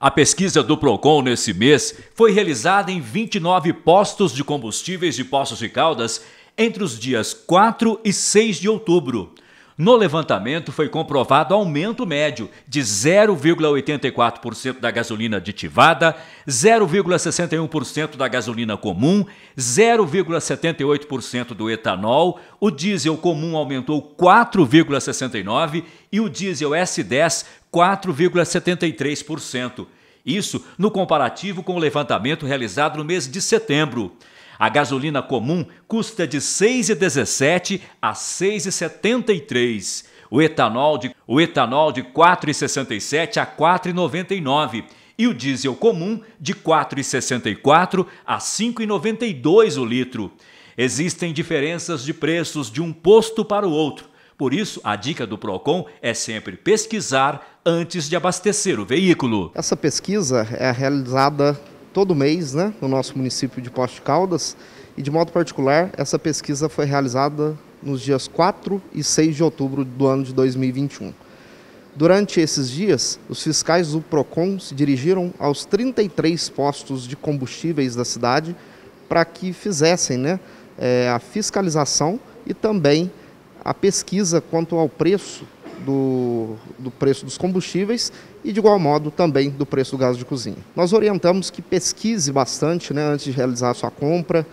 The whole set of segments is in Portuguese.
A pesquisa do Procon nesse mês foi realizada em 29 postos de combustíveis de Poços de Caldas entre os dias 4 e 6 de outubro. No levantamento foi comprovado aumento médio de 0,84% da gasolina aditivada, 0,61% da gasolina comum, 0,78% do etanol, o diesel comum aumentou 4,69% e o diesel S10 4,73%. Isso no comparativo com o levantamento realizado no mês de setembro. A gasolina comum custa de 6,17 a 6,73. O etanol de, o etanol de 4,67 a 4,99 e o diesel comum de 4,64 a 5,92 o litro. Existem diferenças de preços de um posto para o outro. Por isso, a dica do Procon é sempre pesquisar antes de abastecer o veículo. Essa pesquisa é realizada todo mês né, no nosso município de Posto de Caldas. E de modo particular, essa pesquisa foi realizada nos dias 4 e 6 de outubro do ano de 2021. Durante esses dias, os fiscais do PROCON se dirigiram aos 33 postos de combustíveis da cidade para que fizessem né, eh, a fiscalização e também a pesquisa quanto ao preço do, do preço dos combustíveis e, de igual modo, também do preço do gás de cozinha. Nós orientamos que pesquise bastante né, antes de realizar a sua compra,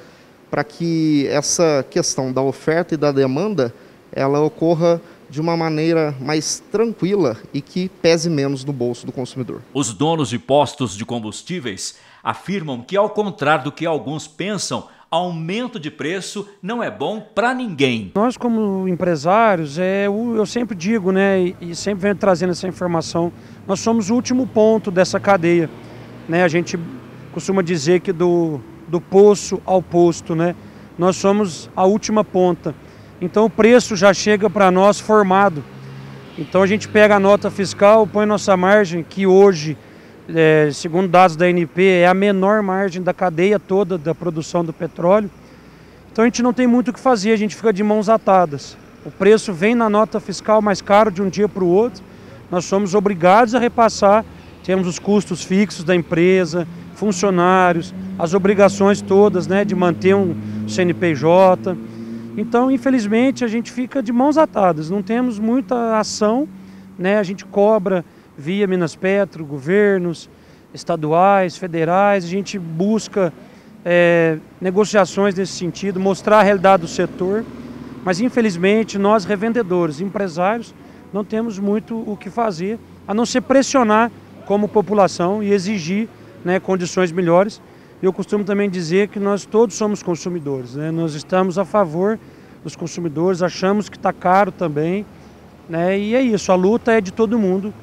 para que essa questão da oferta e da demanda ela ocorra de uma maneira mais tranquila e que pese menos no bolso do consumidor. Os donos de postos de combustíveis afirmam que, ao contrário do que alguns pensam, aumento de preço não é bom para ninguém. Nós, como empresários, é, eu sempre digo, né, e sempre venho trazendo essa informação, nós somos o último ponto dessa cadeia. Né? A gente costuma dizer que do, do poço ao posto, né? nós somos a última ponta. Então o preço já chega para nós formado. Então a gente pega a nota fiscal, põe nossa margem, que hoje é, segundo dados da ANP, é a menor margem da cadeia toda da produção do petróleo. Então a gente não tem muito o que fazer, a gente fica de mãos atadas. O preço vem na nota fiscal mais caro de um dia para o outro, nós somos obrigados a repassar, temos os custos fixos da empresa, funcionários, as obrigações todas né, de manter um CNPJ. Então, infelizmente, a gente fica de mãos atadas, não temos muita ação, né, a gente cobra via Minas Petro, governos estaduais, federais, a gente busca é, negociações nesse sentido, mostrar a realidade do setor, mas infelizmente nós revendedores, empresários, não temos muito o que fazer, a não ser pressionar como população e exigir né, condições melhores. Eu costumo também dizer que nós todos somos consumidores, né? nós estamos a favor dos consumidores, achamos que está caro também, né? e é isso, a luta é de todo mundo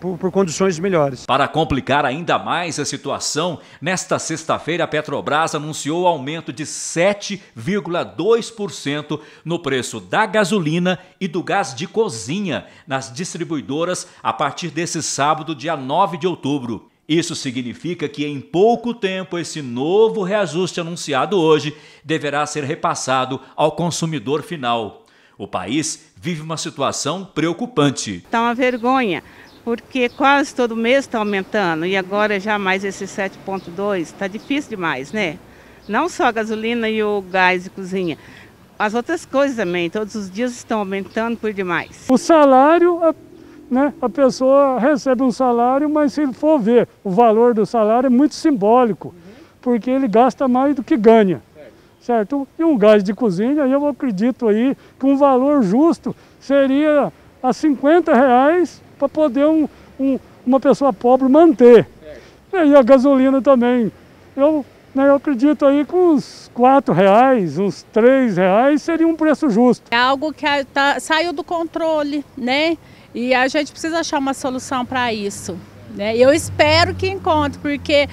por, por condições melhores. Para complicar ainda mais a situação, nesta sexta-feira a Petrobras anunciou aumento de 7,2% no preço da gasolina e do gás de cozinha nas distribuidoras a partir desse sábado, dia 9 de outubro. Isso significa que em pouco tempo esse novo reajuste anunciado hoje deverá ser repassado ao consumidor final. O país vive uma situação preocupante. Está uma vergonha, porque quase todo mês está aumentando e agora já mais esse 7,2, está difícil demais, né? Não só a gasolina e o gás de cozinha, as outras coisas também, todos os dias estão aumentando por demais. O salário, né, a pessoa recebe um salário, mas se for ver, o valor do salário é muito simbólico, porque ele gasta mais do que ganha certo? E um gás de cozinha, eu acredito aí que um valor justo seria a 50 reais para poder um, um, uma pessoa pobre manter. É. E a gasolina também. Eu, né, eu acredito aí que uns quatro reais, uns três reais seria um preço justo. É algo que tá, saiu do controle, né? E a gente precisa achar uma solução para isso. Né? Eu espero que encontre, porque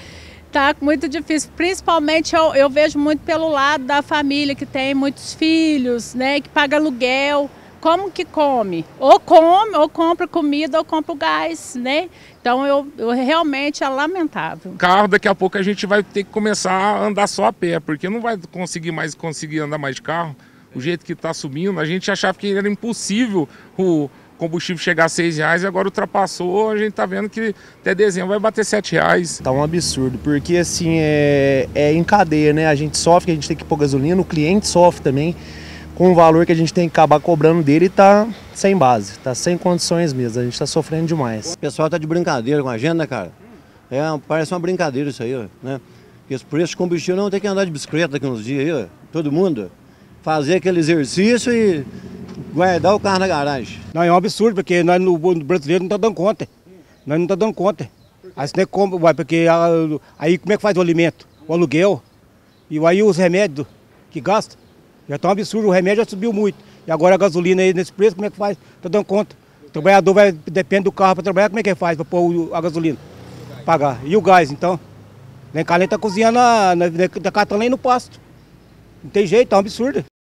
tá muito difícil. Principalmente eu, eu vejo muito pelo lado da família que tem muitos filhos, né? Que paga aluguel como que come? Ou come, ou compra comida, ou compra o gás, né? Então eu, eu, realmente é lamentável. Carro, daqui a pouco a gente vai ter que começar a andar só a pé, porque não vai conseguir mais conseguir andar mais de carro. O jeito que está subindo, a gente achava que era impossível o combustível chegar a seis reais e agora ultrapassou. A gente está vendo que até dezembro vai bater sete reais. Está um absurdo, porque assim é, é em cadeia, né? A gente sofre, a gente tem que pôr gasolina, o cliente sofre também com o valor que a gente tem que acabar cobrando dele tá sem base, tá sem condições mesmo, a gente tá sofrendo demais. O pessoal tá de brincadeira com a agenda cara? É, parece uma brincadeira isso aí, né? Esse preço de combustível não tem que andar de bicicleta daqui uns dias aí, todo mundo. Fazer aquele exercício e guardar o carro na garagem. Não, é um absurdo, porque nós no, brasileiro não tá dando conta. Nós não tá dando conta. Aí você compra, vai porque aí como é que faz o alimento? O aluguel e aí os remédios que gastam? Já está um absurdo, o remédio já subiu muito. E agora a gasolina aí nesse preço, como é que faz? Estou tá dando conta. O trabalhador vai, depende do carro para trabalhar, como é que faz para pôr a gasolina? Pagar. E o gás, então? Nem cá nem está cozinhando, está catando aí no pasto. Não tem jeito, é um absurdo.